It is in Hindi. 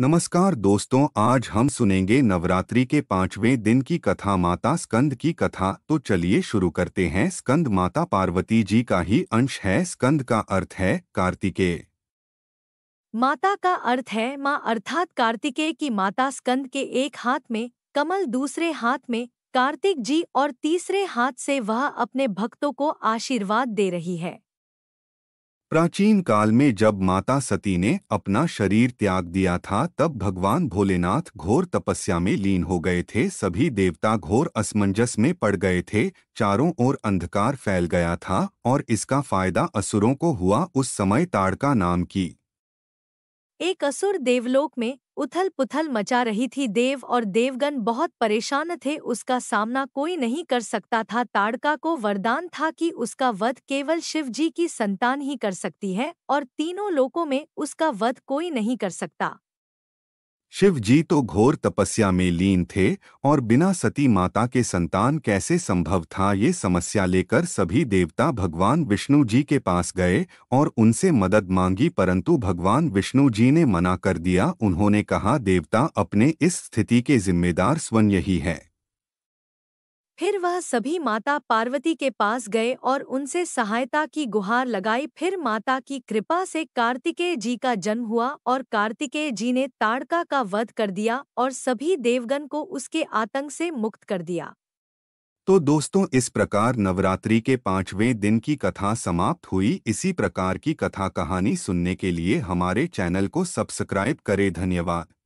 नमस्कार दोस्तों आज हम सुनेंगे नवरात्रि के पांचवें दिन की कथा माता स्कंद की कथा तो चलिए शुरू करते हैं स्कंद माता पार्वती जी का ही अंश है स्कंद का अर्थ है कार्तिकेय माता का अर्थ है माँ अर्थात कार्तिकेय की माता स्कंद के एक हाथ में कमल दूसरे हाथ में कार्तिक जी और तीसरे हाथ से वह अपने भक्तों को आशीर्वाद दे रही है प्राचीन काल में जब माता सती ने अपना शरीर त्याग दिया था तब भगवान भोलेनाथ घोर तपस्या में लीन हो गए थे सभी देवता घोर असमंजस में पड़ गए थे चारों ओर अंधकार फैल गया था और इसका फायदा असुरों को हुआ उस समय ताड़का नाम की एक असुर देवलोक में उथल पुथल मचा रही थी देव और देवगन बहुत परेशान थे उसका सामना कोई नहीं कर सकता था ताड़का को वरदान था कि उसका वध केवल शिव जी की संतान ही कर सकती है और तीनों लोकों में उसका वध कोई नहीं कर सकता शिव जी तो घोर तपस्या में लीन थे और बिना सती माता के संतान कैसे संभव था ये समस्या लेकर सभी देवता भगवान विष्णु जी के पास गए और उनसे मदद मांगी परंतु भगवान विष्णु जी ने मना कर दिया उन्होंने कहा देवता अपने इस स्थिति के जिम्मेदार स्वयं यही है फिर वह सभी माता पार्वती के पास गए और उनसे सहायता की गुहार लगाई फिर माता की कृपा से कार्तिकेय जी का जन्म हुआ और कार्तिकेय जी ने ताड़का का वध कर दिया और सभी देवगण को उसके आतंक से मुक्त कर दिया तो दोस्तों इस प्रकार नवरात्रि के पांचवें दिन की कथा समाप्त हुई इसी प्रकार की कथा कहानी सुनने के लिए हमारे चैनल को सब्सक्राइब करें धन्यवाद